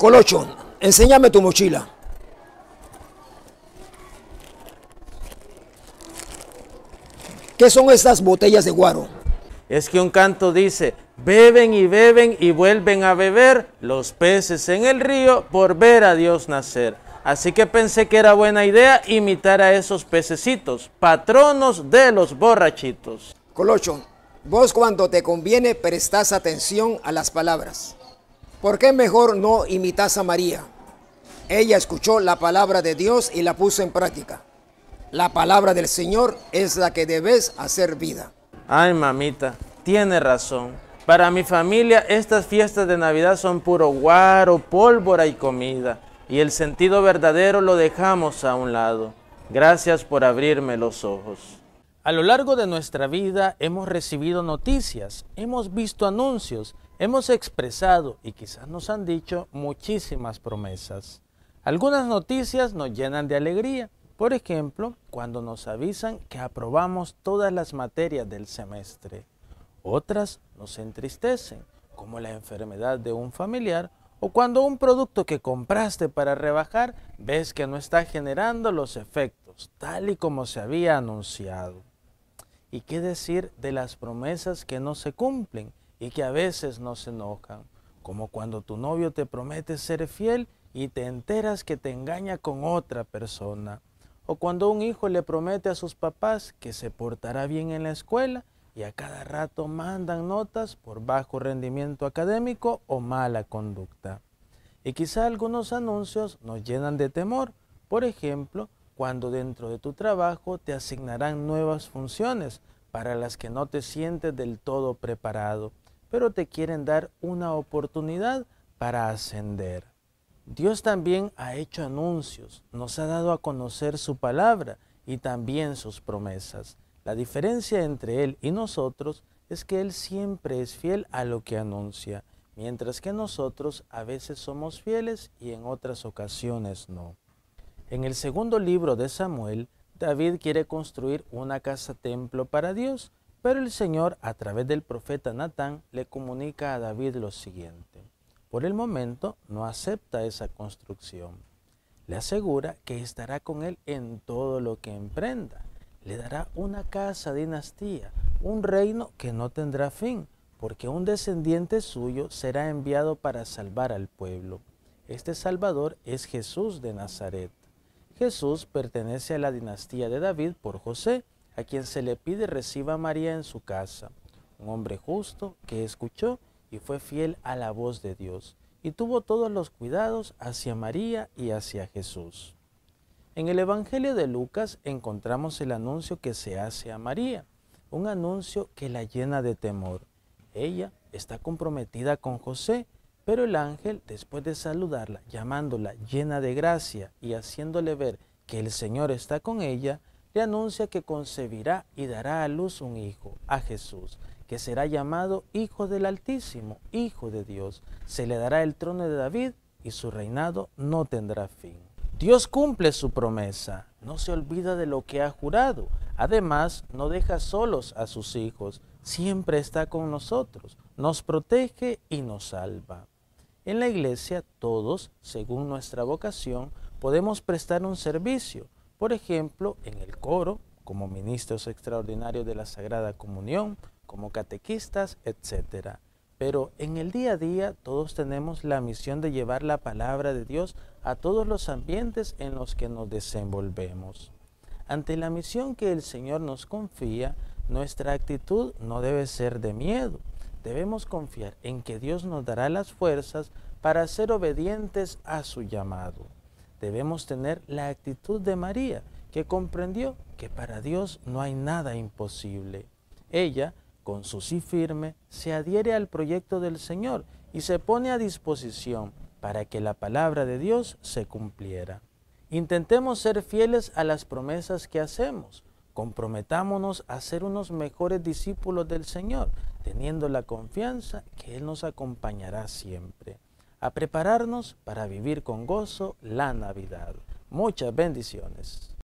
Colocho, enséñame tu mochila. ¿Qué son estas botellas de guaro? Es que un canto dice, beben y beben y vuelven a beber los peces en el río por ver a Dios nacer. Así que pensé que era buena idea imitar a esos pececitos, patronos de los borrachitos. Colocho, vos cuando te conviene prestás atención a las palabras. ¿Por qué mejor no imitas a María? Ella escuchó la palabra de Dios y la puso en práctica. La palabra del Señor es la que debes hacer vida. Ay, mamita, tiene razón. Para mi familia estas fiestas de Navidad son puro guaro, pólvora y comida, y el sentido verdadero lo dejamos a un lado. Gracias por abrirme los ojos. A lo largo de nuestra vida hemos recibido noticias, hemos visto anuncios, Hemos expresado y quizás nos han dicho muchísimas promesas. Algunas noticias nos llenan de alegría. Por ejemplo, cuando nos avisan que aprobamos todas las materias del semestre. Otras nos entristecen, como la enfermedad de un familiar o cuando un producto que compraste para rebajar ves que no está generando los efectos, tal y como se había anunciado. ¿Y qué decir de las promesas que no se cumplen? y que a veces nos enojan, como cuando tu novio te promete ser fiel y te enteras que te engaña con otra persona, o cuando un hijo le promete a sus papás que se portará bien en la escuela y a cada rato mandan notas por bajo rendimiento académico o mala conducta. Y quizá algunos anuncios nos llenan de temor, por ejemplo, cuando dentro de tu trabajo te asignarán nuevas funciones para las que no te sientes del todo preparado pero te quieren dar una oportunidad para ascender. Dios también ha hecho anuncios, nos ha dado a conocer su palabra y también sus promesas. La diferencia entre Él y nosotros es que Él siempre es fiel a lo que anuncia, mientras que nosotros a veces somos fieles y en otras ocasiones no. En el segundo libro de Samuel, David quiere construir una casa templo para Dios, pero el Señor, a través del profeta Natán, le comunica a David lo siguiente. Por el momento no acepta esa construcción. Le asegura que estará con él en todo lo que emprenda. Le dará una casa, dinastía, un reino que no tendrá fin, porque un descendiente suyo será enviado para salvar al pueblo. Este Salvador es Jesús de Nazaret. Jesús pertenece a la dinastía de David por José, a quien se le pide reciba a María en su casa, un hombre justo que escuchó y fue fiel a la voz de Dios, y tuvo todos los cuidados hacia María y hacia Jesús. En el Evangelio de Lucas encontramos el anuncio que se hace a María, un anuncio que la llena de temor. Ella está comprometida con José, pero el ángel, después de saludarla, llamándola llena de gracia y haciéndole ver que el Señor está con ella, le anuncia que concebirá y dará a luz un hijo, a Jesús, que será llamado Hijo del Altísimo, Hijo de Dios. Se le dará el trono de David y su reinado no tendrá fin. Dios cumple su promesa, no se olvida de lo que ha jurado. Además, no deja solos a sus hijos, siempre está con nosotros, nos protege y nos salva. En la iglesia, todos, según nuestra vocación, podemos prestar un servicio por ejemplo, en el coro, como ministros extraordinarios de la Sagrada Comunión, como catequistas, etc. Pero en el día a día todos tenemos la misión de llevar la palabra de Dios a todos los ambientes en los que nos desenvolvemos. Ante la misión que el Señor nos confía, nuestra actitud no debe ser de miedo. Debemos confiar en que Dios nos dará las fuerzas para ser obedientes a su llamado debemos tener la actitud de María, que comprendió que para Dios no hay nada imposible. Ella, con su sí firme, se adhiere al proyecto del Señor y se pone a disposición para que la palabra de Dios se cumpliera. Intentemos ser fieles a las promesas que hacemos. Comprometámonos a ser unos mejores discípulos del Señor, teniendo la confianza que Él nos acompañará siempre a prepararnos para vivir con gozo la Navidad. Muchas bendiciones.